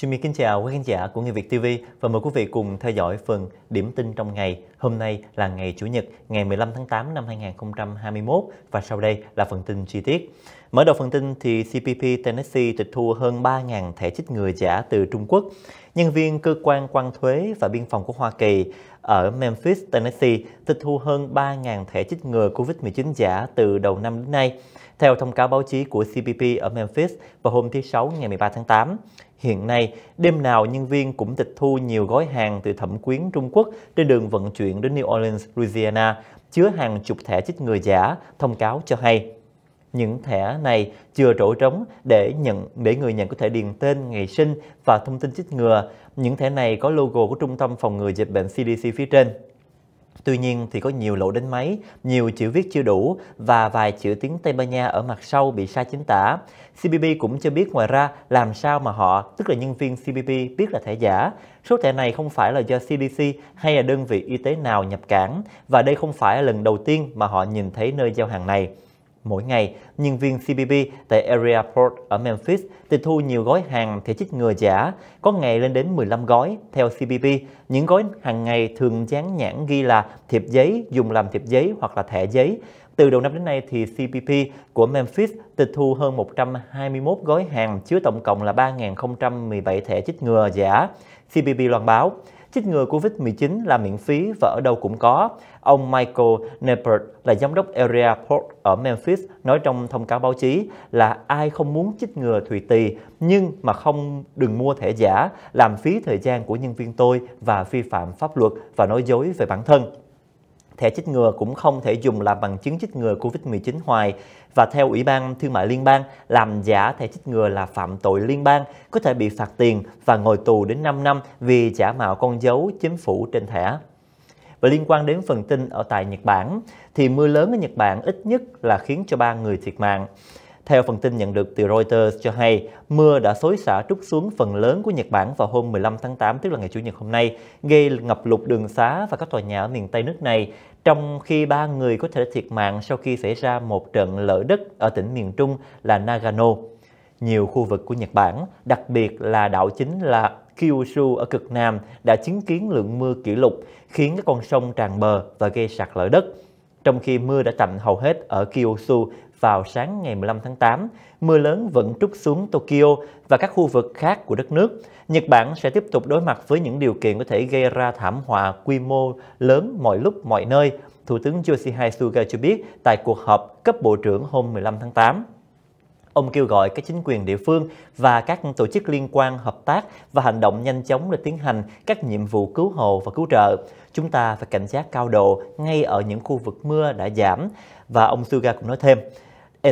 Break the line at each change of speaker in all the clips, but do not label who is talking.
Jimmy kính chào quý khán giả của Người Việt TV và mời quý vị cùng theo dõi phần điểm tin trong ngày. Hôm nay là ngày Chủ nhật, ngày 15 tháng 8 năm 2021 và sau đây là phần tin chi tiết. Mở đầu phần tin thì CPP Tennessee tịch thu hơn 3.000 thẻ chích ngừa giả từ Trung Quốc. Nhân viên cơ quan quan thuế và biên phòng của Hoa Kỳ ở Memphis, Tennessee tịch thu hơn 3.000 thẻ chích ngừa COVID-19 giả từ đầu năm đến nay. Theo thông cáo báo chí của Cpp ở Memphis vào hôm thứ Sáu ngày 13 tháng 8, Hiện nay, đêm nào nhân viên cũng tịch thu nhiều gói hàng từ thẩm quyến Trung Quốc trên đường vận chuyển đến New Orleans, Louisiana, chứa hàng chục thẻ chích ngừa giả, thông cáo cho hay. Những thẻ này chưa trổ trống để nhận để người nhận có thể điền tên, ngày sinh và thông tin chích ngừa. Những thẻ này có logo của Trung tâm Phòng ngừa Dịch bệnh CDC phía trên. Tuy nhiên thì có nhiều lỗ đến máy, nhiều chữ viết chưa đủ và vài chữ tiếng Tây Ban Nha ở mặt sau bị sai chính tả. CBP cũng cho biết ngoài ra làm sao mà họ, tức là nhân viên CBP biết là thẻ giả. Số thẻ này không phải là do CDC hay là đơn vị y tế nào nhập cảng và đây không phải là lần đầu tiên mà họ nhìn thấy nơi giao hàng này mỗi ngày, nhân viên CBP tại Area Port ở Memphis tịch thu nhiều gói hàng thể chích ngừa giả, có ngày lên đến 15 gói. Theo CBP, những gói hàng ngày thường dán nhãn ghi là thiệp giấy, dùng làm thiệp giấy hoặc là thẻ giấy. Từ đầu năm đến nay thì CBP của Memphis tịch thu hơn 121 gói hàng chứa tổng cộng là 3.017 thẻ chích ngừa giả. CPP loan báo, Chích ngừa COVID-19 là miễn phí và ở đâu cũng có. Ông Michael Nepert là giám đốc Area Port ở Memphis nói trong thông cáo báo chí là ai không muốn chích ngừa thủy tì nhưng mà không đừng mua thẻ giả, làm phí thời gian của nhân viên tôi và vi phạm pháp luật và nói dối về bản thân thẻ chích ngừa cũng không thể dùng làm bằng chứng chích ngừa COVID-19 hoài. Và theo Ủy ban Thương mại Liên bang, làm giả thẻ chích ngừa là phạm tội liên bang, có thể bị phạt tiền và ngồi tù đến 5 năm vì giả mạo con dấu chính phủ trên thẻ. Và liên quan đến phần tin ở tại Nhật Bản, thì mưa lớn ở Nhật Bản ít nhất là khiến cho ba người thiệt mạng. Theo phần tin nhận được từ Reuters cho hay, mưa đã xối xả trút xuống phần lớn của Nhật Bản vào hôm 15 tháng 8, tức là ngày Chủ nhật hôm nay, gây ngập lụt đường xá và các tòa nhà ở miền Tây nước này, trong khi ba người có thể thiệt mạng sau khi xảy ra một trận lở đất ở tỉnh miền Trung là Nagano. Nhiều khu vực của Nhật Bản, đặc biệt là đảo chính là Kyushu ở cực Nam đã chứng kiến lượng mưa kỷ lục khiến các con sông tràn bờ và gây sạt lở đất trong khi mưa đã tạnh hầu hết ở Kyushu vào sáng ngày 15 tháng 8, mưa lớn vẫn trút xuống Tokyo và các khu vực khác của đất nước. Nhật Bản sẽ tiếp tục đối mặt với những điều kiện có thể gây ra thảm họa quy mô lớn mọi lúc mọi nơi, Thủ tướng Yoshihide Suga cho biết tại cuộc họp cấp bộ trưởng hôm 15 tháng 8. Ông kêu gọi các chính quyền địa phương và các tổ chức liên quan hợp tác và hành động nhanh chóng để tiến hành các nhiệm vụ cứu hộ và cứu trợ. Chúng ta phải cảnh giác cao độ ngay ở những khu vực mưa đã giảm. Và ông Suga cũng nói thêm,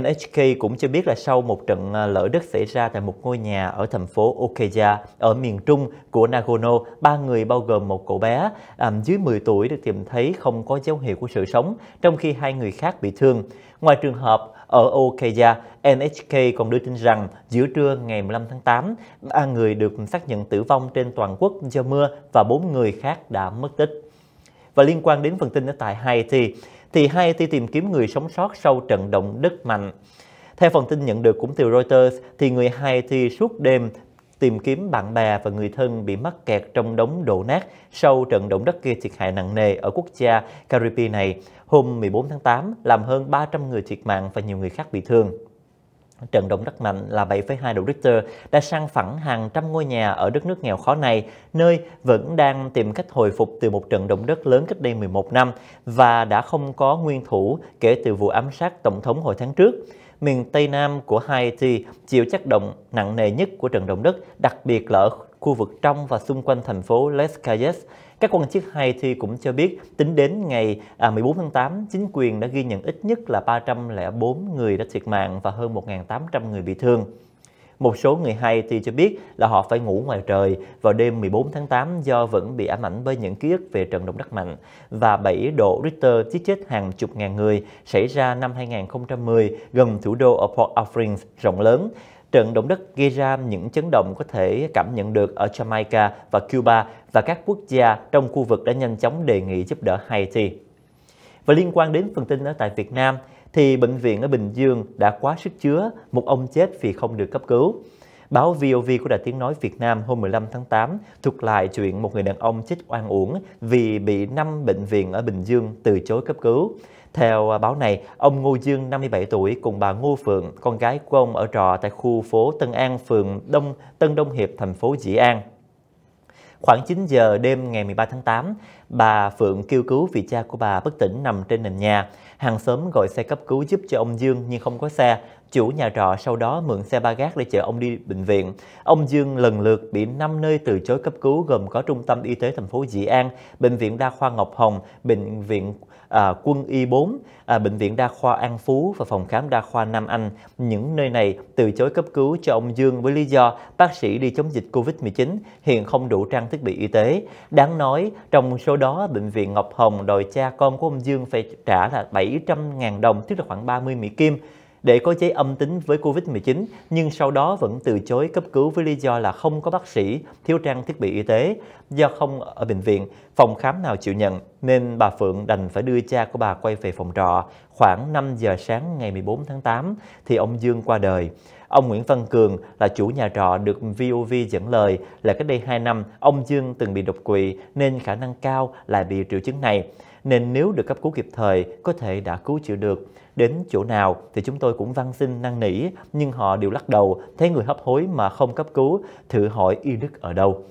NHK cũng cho biết là sau một trận à, lở đất xảy ra tại một ngôi nhà ở thành phố Okaya ở miền trung của Nagorno, ba người bao gồm một cậu bé à, dưới 10 tuổi được tìm thấy không có dấu hiệu của sự sống, trong khi hai người khác bị thương. Ngoài trường hợp ở Okaya, NHK còn đưa tin rằng giữa trưa ngày 15 tháng 8, ba người được xác nhận tử vong trên toàn quốc do mưa và bốn người khác đã mất tích. Và liên quan đến phần tin ở tại Haiti, thì Haiti tìm kiếm người sống sót sau trận động đất mạnh. Theo phần tin nhận được cũng từ Reuters, thì người Haiti suốt đêm tìm kiếm bạn bè và người thân bị mắc kẹt trong đống đổ nát sau trận động đất gây thiệt hại nặng nề ở quốc gia Caribe này hôm 14 tháng 8, làm hơn 300 người thiệt mạng và nhiều người khác bị thương. Trận động đất mạnh là 7,2 độ Richter đã sang phẳng hàng trăm ngôi nhà ở đất nước nghèo khó này, nơi vẫn đang tìm cách hồi phục từ một trận động đất lớn cách đây 11 năm và đã không có nguyên thủ kể từ vụ ám sát tổng thống hồi tháng trước miền Tây Nam của Haiti chịu tác động nặng nề nhất của trận động đất, đặc biệt là ở khu vực trong và xung quanh thành phố Les Cayes. Các quan chức Haiti cũng cho biết, tính đến ngày 14 à, tháng 8, chính quyền đã ghi nhận ít nhất là 304 người đã thiệt mạng và hơn 1.800 người bị thương. Một số người Haiti cho biết là họ phải ngủ ngoài trời vào đêm 14 tháng 8 do vẫn bị ám ảnh bởi những ký ức về trận động đất mạnh và 7 độ Richter giết chết hàng chục ngàn người xảy ra năm 2010 gần thủ đô ở Port au Prince rộng lớn. Trận động đất gây ra những chấn động có thể cảm nhận được ở Jamaica và Cuba và các quốc gia trong khu vực đã nhanh chóng đề nghị giúp đỡ Haiti. Và liên quan đến phần tin ở tại Việt Nam, thì bệnh viện ở Bình Dương đã quá sức chứa, một ông chết vì không được cấp cứu. Báo VOV của Đài Tiếng Nói Việt Nam hôm 15 tháng 8 thuật lại chuyện một người đàn ông chết oan uổng vì bị 5 bệnh viện ở Bình Dương từ chối cấp cứu. Theo báo này, ông Ngô Dương 57 tuổi cùng bà Ngô Phượng, con gái của ông ở trọ tại khu phố Tân An, phường Đông Tân Đông Hiệp, thành phố Dĩ An. Khoảng 9 giờ đêm ngày 13 tháng 8, Bà Phượng kêu cứu vì cha của bà bất tỉnh nằm trên nền nhà. Hàng xóm gọi xe cấp cứu giúp cho ông Dương nhưng không có xe. Chủ nhà trọ sau đó mượn xe ba gác để chở ông đi bệnh viện. Ông Dương lần lượt bị 5 nơi từ chối cấp cứu gồm có Trung tâm Y tế thành phố Dị An, Bệnh viện Đa khoa Ngọc Hồng, Bệnh viện à, Quân Y 4, à, Bệnh viện Đa khoa An Phú và Phòng khám Đa khoa Nam Anh. Những nơi này từ chối cấp cứu cho ông Dương với lý do bác sĩ đi chống dịch Covid-19 hiện không đủ trang thiết bị y tế. Đáng nói, trong số đó đó, Bệnh viện Ngọc Hồng đòi cha con của ông Dương phải trả là 700.000 đồng, tức là khoảng 30 Mỹ Kim, để có giấy âm tính với Covid-19, nhưng sau đó vẫn từ chối cấp cứu với lý do là không có bác sĩ, thiếu trang thiết bị y tế. Do không ở bệnh viện, phòng khám nào chịu nhận, nên bà Phượng đành phải đưa cha của bà quay về phòng trọ. Khoảng 5 giờ sáng ngày 14 tháng 8 thì ông Dương qua đời. Ông Nguyễn Văn Cường là chủ nhà trọ được VOV dẫn lời là cách đây 2 năm ông Dương từng bị đột quỵ nên khả năng cao là bị triệu chứng này. Nên nếu được cấp cứu kịp thời có thể đã cứu chữa được. Đến chỗ nào thì chúng tôi cũng văn xin năn nỉ nhưng họ đều lắc đầu thấy người hấp hối mà không cấp cứu thử hỏi y đức ở đâu.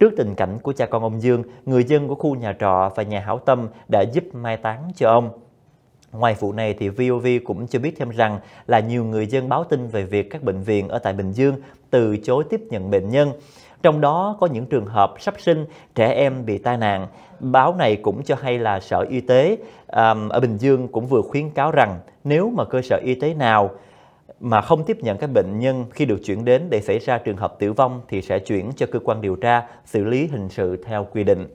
Trước tình cảnh của cha con ông Dương, người dân của khu nhà trọ và nhà hảo tâm đã giúp mai táng cho ông. Ngoài vụ này thì VOV cũng cho biết thêm rằng là nhiều người dân báo tin về việc các bệnh viện ở tại Bình Dương từ chối tiếp nhận bệnh nhân. Trong đó có những trường hợp sắp sinh, trẻ em bị tai nạn. Báo này cũng cho hay là Sở Y tế um, ở Bình Dương cũng vừa khuyến cáo rằng nếu mà cơ sở y tế nào mà không tiếp nhận các bệnh nhân khi được chuyển đến để xảy ra trường hợp tử vong thì sẽ chuyển cho cơ quan điều tra xử lý hình sự theo quy định.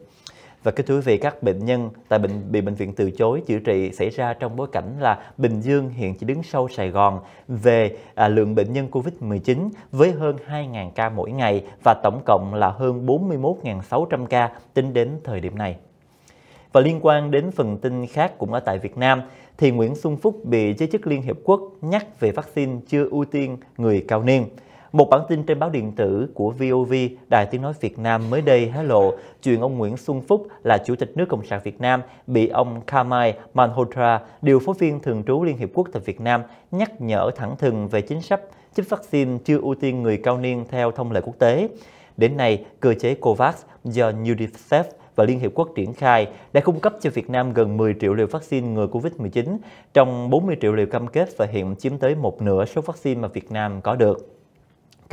Và cái thưa quý vị, các bệnh nhân tại bệnh bị bệnh viện từ chối chữa trị xảy ra trong bối cảnh là Bình Dương hiện chỉ đứng sau Sài Gòn về à, lượng bệnh nhân COVID-19 với hơn 2.000 ca mỗi ngày và tổng cộng là hơn 41.600 ca tính đến thời điểm này. Và liên quan đến phần tin khác cũng ở tại Việt Nam, thì Nguyễn Xuân Phúc bị giới chức Liên Hiệp Quốc nhắc về vaccine chưa ưu tiên người cao niên. Một bản tin trên báo điện tử của VOV Đài Tiếng Nói Việt Nam mới đây hé lộ chuyện ông Nguyễn Xuân Phúc là Chủ tịch nước Cộng sản Việt Nam bị ông Kamai Manhotra, điều phối viên thường trú Liên Hiệp Quốc tại Việt Nam, nhắc nhở thẳng thừng về chính sách chích vaccine chưa ưu tiên người cao niên theo thông lệ quốc tế. Đến nay, cơ chế COVAX do UNICEF và Liên Hiệp Quốc triển khai đã cung cấp cho Việt Nam gần 10 triệu liều vaccine ngừa COVID-19, trong 40 triệu liều cam kết và hiện chiếm tới một nửa số vaccine mà Việt Nam có được.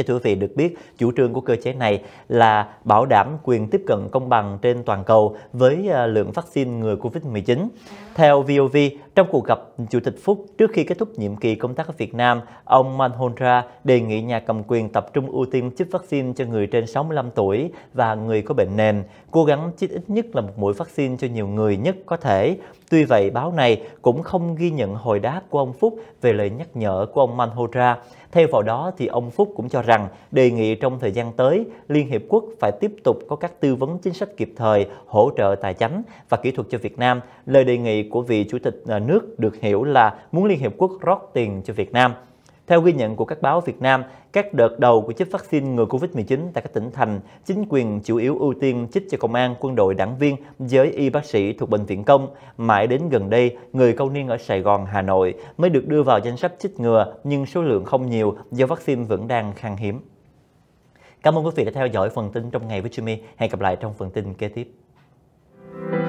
Kính thưa quý vị được biết, chủ trương của cơ chế này là bảo đảm quyền tiếp cận công bằng trên toàn cầu với à, lượng vaccine ngừa COVID-19. Theo VOV, trong cuộc gặp Chủ tịch Phúc trước khi kết thúc nhiệm kỳ công tác ở Việt Nam, ông Manhonra đề nghị nhà cầm quyền tập trung ưu tiên chích vaccine cho người trên 65 tuổi và người có bệnh nền, cố gắng chích ít nhất là một mũi vaccine cho nhiều người nhất có thể. Tuy vậy, báo này cũng không ghi nhận hồi đáp của ông Phúc về lời nhắc nhở của ông Manhonra. Theo vào đó, thì ông Phúc cũng cho rằng đề nghị trong thời gian tới, Liên Hiệp Quốc phải tiếp tục có các tư vấn chính sách kịp thời, hỗ trợ tài chánh và kỹ thuật cho Việt Nam. Lời đề nghị của vị Chủ tịch à, nước được hiểu là muốn Liên Hiệp Quốc rót tiền cho Việt Nam. Theo ghi nhận của các báo Việt Nam, các đợt đầu của chích vaccine ngừa Covid-19 tại các tỉnh thành, chính quyền chủ yếu ưu tiên chích cho công an, quân đội, đảng viên, giới y bác sĩ thuộc Bệnh viện Công. Mãi đến gần đây, người câu niên ở Sài Gòn, Hà Nội mới được đưa vào danh sách chích ngừa nhưng số lượng không nhiều do vaccine vẫn đang khan hiếm. Cảm ơn quý vị đã theo dõi phần tin trong ngày với Jimmy. Hẹn gặp lại trong phần tin kế tiếp.